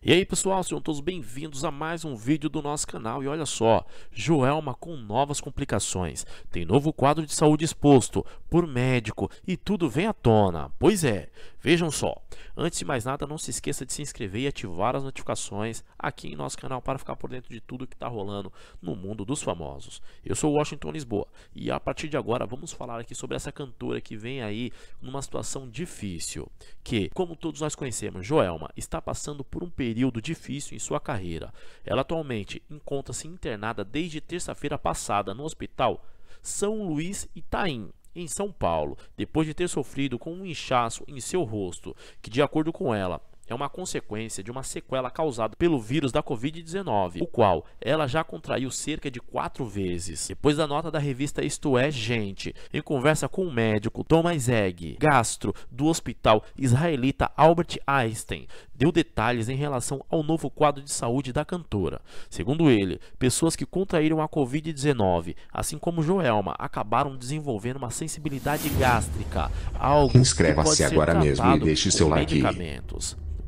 E aí pessoal, sejam todos bem-vindos a mais um vídeo do nosso canal e olha só, Joelma com novas complicações, tem novo quadro de saúde exposto, por médico e tudo vem à tona. Pois é, vejam só. Antes de mais nada, não se esqueça de se inscrever e ativar as notificações aqui em nosso canal para ficar por dentro de tudo que está rolando no mundo dos famosos. Eu sou Washington Lisboa e a partir de agora vamos falar aqui sobre essa cantora que vem aí numa situação difícil, que, como todos nós conhecemos, Joelma está passando por um período difícil em sua carreira. Ela atualmente encontra-se internada desde terça-feira passada no hospital são Luís Itaim, em São Paulo, depois de ter sofrido com um inchaço em seu rosto, que, de acordo com ela, é uma consequência de uma sequela causada pelo vírus da Covid-19, o qual ela já contraiu cerca de quatro vezes. Depois da nota da revista Isto É Gente, em conversa com o médico Thomas Egg, gastro do hospital israelita Albert Einstein, deu detalhes em relação ao novo quadro de saúde da cantora. Segundo ele, pessoas que contraíram a Covid-19, assim como Joelma, acabaram desenvolvendo uma sensibilidade gástrica, algo Inscreva-se agora mesmo e deixe seu like.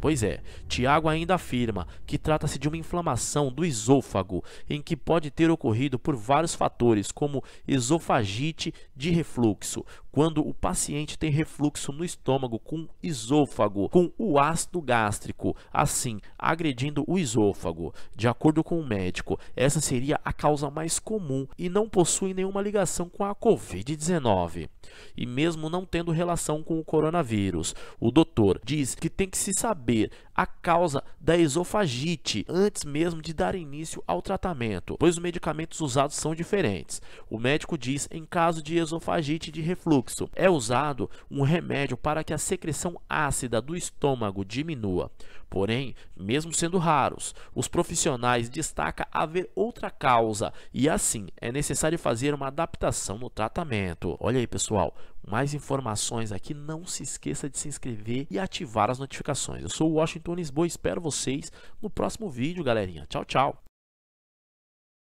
Pois é, Tiago ainda afirma que trata-se de uma inflamação do esôfago, em que pode ter ocorrido por vários fatores, como esofagite de refluxo, quando o paciente tem refluxo no estômago com esôfago, com o ácido gástrico, assim, agredindo o esôfago. De acordo com o médico, essa seria a causa mais comum e não possui nenhuma ligação com a COVID-19. E mesmo não tendo relação com o coronavírus, o doutor diz que tem que se saber a causa da esofagite antes mesmo de dar início ao tratamento, pois os medicamentos usados são diferentes. O médico diz em caso de esofagite de refluxo, é usado um remédio para que a secreção ácida do estômago diminua. Porém, mesmo sendo raros, os profissionais destacam haver outra causa e assim é necessário fazer uma adaptação no tratamento. Olha aí, pessoal, mais informações aqui, não se esqueça de se inscrever e ativar as notificações. Eu sou o Washington Lisboa, espero vocês no próximo vídeo, galerinha. Tchau, tchau.